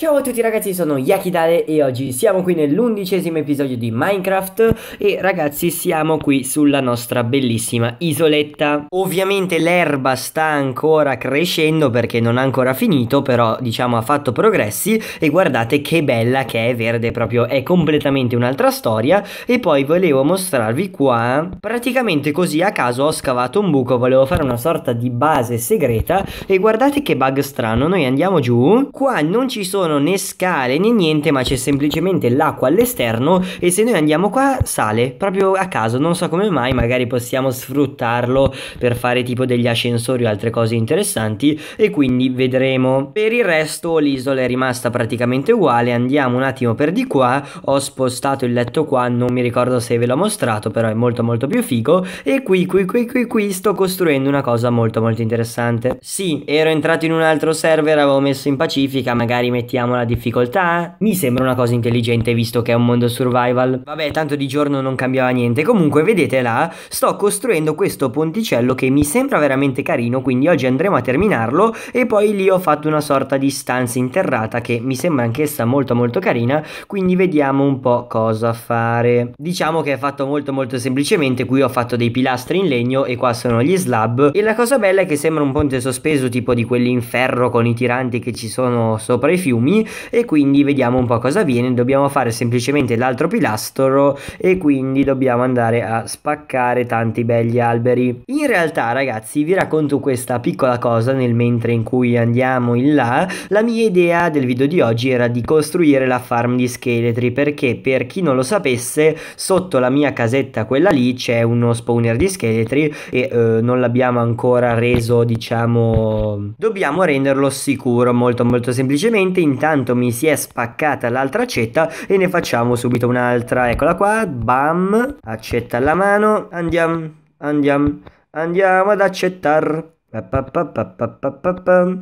Ciao a tutti ragazzi, sono Yakidale e oggi siamo qui nell'undicesimo episodio di Minecraft e ragazzi siamo qui sulla nostra bellissima isoletta. Ovviamente l'erba sta ancora crescendo perché non ha ancora finito, però diciamo ha fatto progressi e guardate che bella che è verde proprio, è completamente un'altra storia e poi volevo mostrarvi qua, praticamente così a caso ho scavato un buco, volevo fare una sorta di base segreta e guardate che bug strano, noi andiamo giù, qua non ci sono sono né scale né niente, ma c'è semplicemente l'acqua all'esterno e se noi andiamo qua sale, proprio a caso, non so come mai, magari possiamo sfruttarlo per fare tipo degli ascensori o altre cose interessanti e quindi vedremo. Per il resto l'isola è rimasta praticamente uguale, andiamo un attimo per di qua, ho spostato il letto qua, non mi ricordo se ve l'ho mostrato, però è molto molto più figo e qui qui qui qui qui sto costruendo una cosa molto molto interessante. Sì, ero entrato in un altro server, avevo messo in Pacifica, magari mettiamo accettiamo la difficoltà? Mi sembra una cosa intelligente visto che è un mondo survival. Vabbè, tanto di giorno non cambiava niente. Comunque, vedete là, sto costruendo questo ponticello che mi sembra veramente carino, quindi oggi andremo a terminarlo e poi lì ho fatto una sorta di stanza interrata che mi sembra anch'essa molto molto carina, quindi vediamo un po' cosa fare. Diciamo che è fatto molto molto semplicemente, qui ho fatto dei pilastri in legno e qua sono gli slab e la cosa bella è che sembra un ponte sospeso tipo di quelli in ferro con i tiranti che ci sono sopra i fiumi nomi e quindi vediamo un po' cosa avviene dobbiamo fare semplicemente l'altro pilastro e quindi dobbiamo andare a spaccare tanti belli alberi in realtà ragazzi vi racconto questa piccola cosa nel mentre in cui andiamo in là la mia idea del video di oggi era di costruire la farm di scheletri perché per chi non lo sapesse sotto la mia casetta quella lì c'è uno spawner di scheletri e eh, non l'abbiamo ancora reso diciamo dobbiamo renderlo sicuro molto molto semplicemente in intanto mi si è spaccata l'altra accetta e ne facciamo subito un'altra. Eccola qua, bam, accetta la mano, andiamo, andiamo, andiamo ad accettare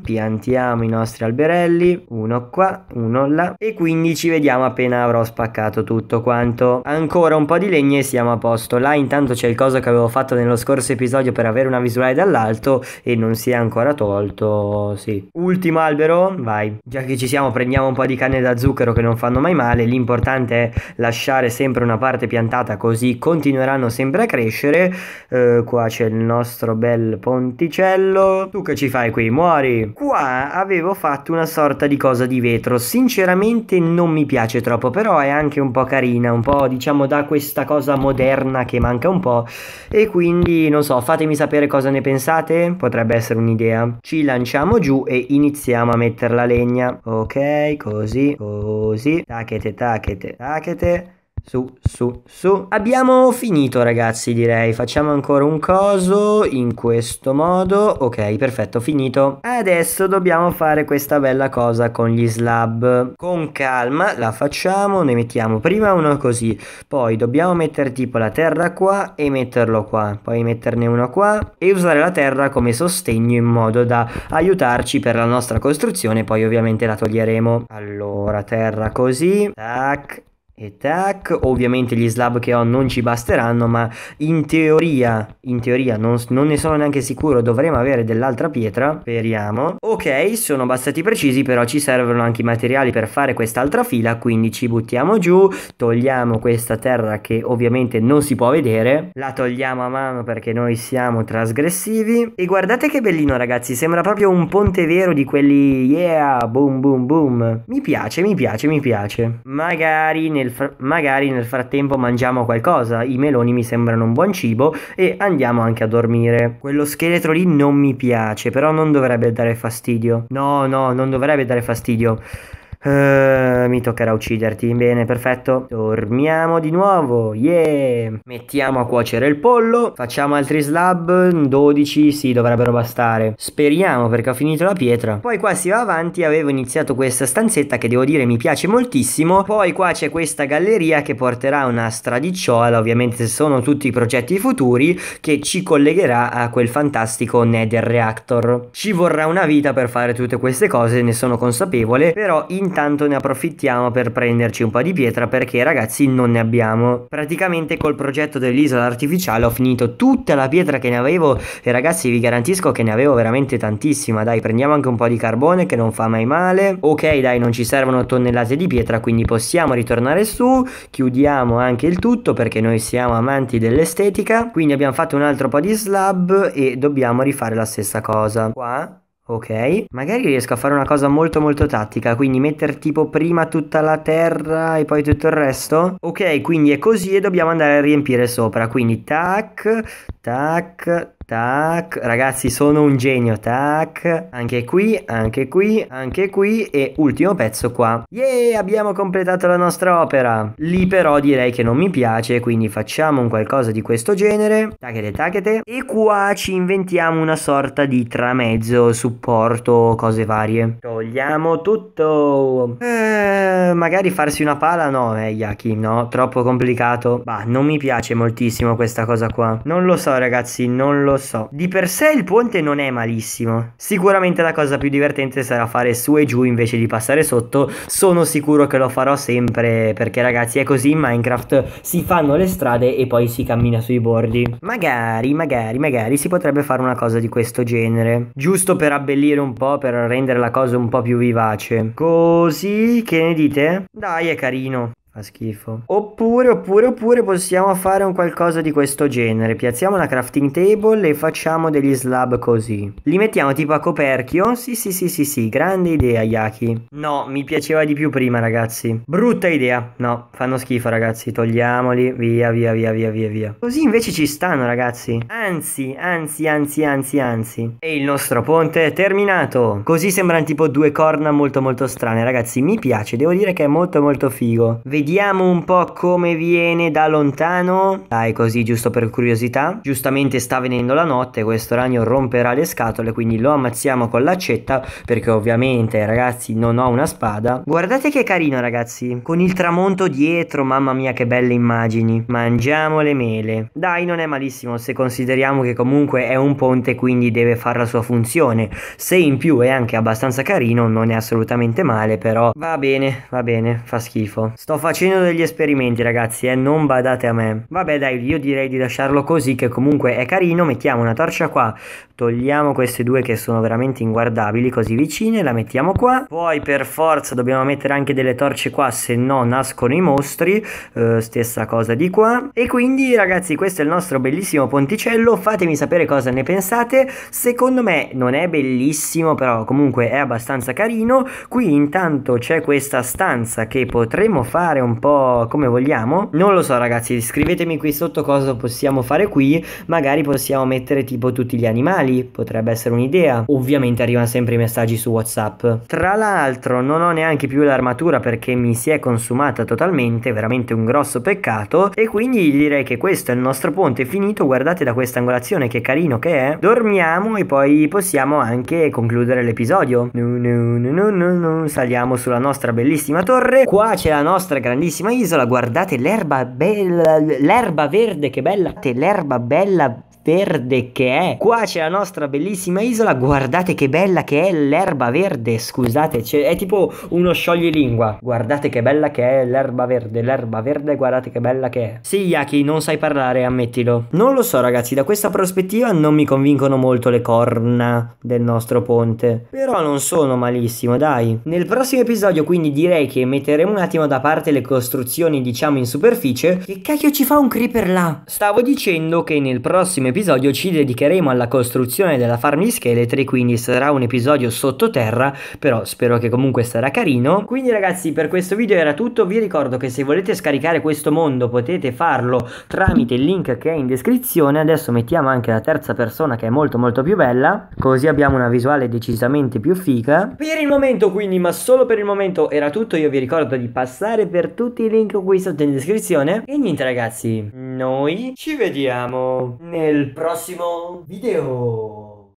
Piantiamo i nostri alberelli, uno qua, uno là e quindi ci vediamo appena avrò spaccato tutto quanto. Ancora un po' di legna e siamo a posto. Là intanto c'è il coso che avevo fatto nello scorso episodio per avere una visuale dall'alto e non si è ancora tolto, sì. Ultimo albero, vai. Già che ci siamo prendiamo un po' di canne da zucchero che non fanno mai male, l'importante è lasciare sempre una parte piantata così continueranno sempre a crescere. Eh, qua c'è il nostro bel ponticello fratello, tu che ci fai qui? Muori! Qua avevo fatto una sorta di cosa di vetro, sinceramente non mi piace troppo, però è anche un po' carina, un po' diciamo da questa cosa moderna che manca un po', e quindi non so, fatemi sapere cosa ne pensate, potrebbe essere un'idea. Ci lanciamo giù e iniziamo a mettere la legna, ok, così, così, tacchete, tacchete, tacchete, su, su, su. Abbiamo finito ragazzi direi, facciamo ancora un coso in questo modo, ok perfetto finito. Adesso dobbiamo fare questa bella cosa con gli slab, con calma la facciamo, ne mettiamo prima uno così, poi dobbiamo mettere tipo la terra qua e metterlo qua, poi metterne uno qua e usare la terra come sostegno in modo da aiutarci per la nostra costruzione, poi ovviamente la toglieremo. Allora terra così, tac e tac, ovviamente gli slab che ho non ci basteranno, ma in teoria, in teoria non, non ne sono neanche sicuro, dovremmo avere dell'altra pietra, speriamo. Ok, sono bastati precisi, però ci servono anche i materiali per fare quest'altra fila, quindi ci buttiamo giù, togliamo questa terra che ovviamente non si può vedere, la togliamo a mano perché noi siamo trasgressivi. E guardate che bellino ragazzi, sembra proprio un ponte vero di quelli, yeah, boom boom boom. Mi piace, mi piace, mi piace. Magari nel nel fr- magari nel frattempo mangiamo qualcosa, i meloni mi sembrano un buon cibo e andiamo anche a dormire. Quello scheletro lì non mi piace, però non dovrebbe dare fastidio. No, no, non dovrebbe dare fastidio. Uh, mi toccherà ucciderti. Bene, perfetto. Dormiamo di nuovo. Yeah. Mettiamo a cuocere il pollo. Facciamo altri slab. 12, sì, dovrebbero bastare. Speriamo perché ho finito la pietra. Poi qua si va avanti. Avevo iniziato questa stanzetta che devo dire mi piace moltissimo. Poi qua c'è questa galleria che porterà una stradicciola. Ovviamente sono tutti i progetti futuri che ci collegherà a quel fantastico Nether Reactor. Ci vorrà una vita per fare tutte queste cose, ne sono consapevole. Però in intanto ne approfittiamo per prenderci un po' di pietra perché ragazzi non ne abbiamo. Praticamente col progetto dell'isola artificiale ho finito tutta la pietra che ne avevo e ragazzi vi garantisco che ne avevo veramente tantissima. Dai prendiamo anche un po' di carbone che non fa mai male. Ok dai non ci servono tonnellate di pietra quindi possiamo ritornare su. Chiudiamo anche il tutto perché noi siamo amanti dell'estetica. Quindi abbiamo fatto un altro po' di slab e dobbiamo rifare la stessa cosa. Qua Ok, magari riesco a fare una cosa molto molto tattica, quindi mettere tipo prima tutta la terra e poi tutto il resto. Ok, quindi è così e dobbiamo andare a riempire sopra, quindi tac, tac, Tac, ragazzi sono un genio, tac, anche qui, anche qui, anche qui e ultimo pezzo qua. Yeah, abbiamo completato la nostra opera. Lì però direi che non mi piace, quindi facciamo un qualcosa di questo genere. Tacete, tacete. E qua ci inventiamo una sorta di tramezzo, supporto, cose varie. Togliamo tutto. Eh, magari farsi una pala? No, eh, Yaki, no, troppo complicato. Bah, non mi piace moltissimo questa cosa qua. Non lo so ragazzi, non lo so lo so. Di per sé il ponte non è malissimo. Sicuramente la cosa più divertente sarà fare su e giù invece di passare sotto. Sono sicuro che lo farò sempre perché ragazzi è così in Minecraft si fanno le strade e poi si cammina sui bordi. Magari, magari, magari si potrebbe fare una cosa di questo genere. Giusto per abbellire un po', per rendere la cosa un po' più vivace. Così, che ne dite? Dai, è carino. Fa schifo. Oppure, oppure, oppure possiamo fare un qualcosa di questo genere. Piazziamo la crafting table e facciamo degli slab così. Li mettiamo tipo a coperchio. Sì, sì, sì, sì, sì. Grande idea, Yaki. No, mi piaceva di più prima, ragazzi. Brutta idea. No, fanno schifo, ragazzi. Togliamoli. Via, via, via, via, via, via. Così invece ci stanno, ragazzi. Anzi, anzi, anzi, anzi, anzi. E il nostro ponte è terminato. Così sembrano tipo due corna molto, molto strane, ragazzi. Mi piace. Devo dire che è molto, molto figo. Vediamo Vediamo un po' come viene da lontano. Dai, così, giusto per curiosità. Giustamente sta venendo la notte, questo ragno romperà le scatole, quindi lo ammazziamo con l'accetta, perché ovviamente, ragazzi, non ho una spada. Guardate che carino, ragazzi, con il tramonto dietro, mamma mia, che belle immagini. Mangiamo le mele. Dai, non è malissimo, se consideriamo che comunque è un ponte, quindi deve fare la sua funzione. Se in più è anche abbastanza carino, non è assolutamente male, però va bene, va bene, fa schifo. Sto facendo facendo degli esperimenti ragazzi, eh, non badate a me. Vabbè dai, io direi di lasciarlo così che comunque è carino, mettiamo una torcia qua, togliamo queste due che sono veramente inguardabili così vicine, la mettiamo qua. Poi per forza dobbiamo mettere anche delle torce qua, se no nascono i mostri, eh, stessa cosa di qua. E quindi ragazzi questo è il nostro bellissimo ponticello, fatemi sapere cosa ne pensate. Secondo me non è bellissimo, però comunque è abbastanza carino. Qui intanto c'è questa stanza che potremmo fare un un po' come vogliamo. Non lo so ragazzi, scrivetemi qui sotto cosa possiamo fare qui, magari possiamo mettere tipo tutti gli animali, potrebbe essere un'idea. Ovviamente arrivano sempre i messaggi su WhatsApp. Tra l'altro non ho neanche più l'armatura perché mi si è consumata totalmente, veramente un grosso peccato e quindi direi che questo è il nostro ponte finito, guardate da questa angolazione che carino che è. Dormiamo e poi possiamo anche concludere l'episodio. No, no, no, no, no, no. Saliamo sulla nostra bellissima torre. Qua c'è la nostra grandissima isola, guardate l'erba bella, l'erba verde che bella, l'erba bella verde che è. Qua c'è la nostra bellissima isola, guardate che bella che è l'erba verde, scusate, è tipo uno scioglilingua. Guardate che bella che è l'erba verde, l'erba verde, guardate che bella che è. Sì, Yaki, non sai parlare, ammettilo. Non lo so ragazzi, da questa prospettiva non mi convincono molto le corna del nostro ponte, però non sono malissimo, dai. Nel prossimo episodio quindi direi che metteremo un attimo da parte le costruzioni diciamo in superficie. Che cacchio ci fa un creeper là? Stavo dicendo che nel prossimo episodio episodio ci dedicheremo alla costruzione della farm di scheletri, quindi sarà un episodio sottoterra, però spero che comunque sarà carino. Quindi ragazzi per questo video era tutto, vi ricordo che se volete scaricare questo mondo potete farlo tramite il link che è in descrizione, adesso mettiamo anche la terza persona che è molto molto più bella, così abbiamo una visuale decisamente più figa. Per il momento quindi, ma solo per il momento era tutto, io vi ricordo di passare per tutti i link qui sotto in descrizione. E niente ragazzi, noi ci vediamo nel prossimo video.